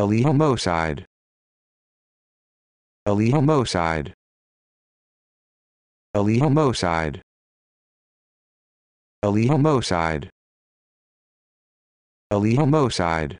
Aleomocide. Aleomocide. Aleomocide. Aleomocide. Aleomocide.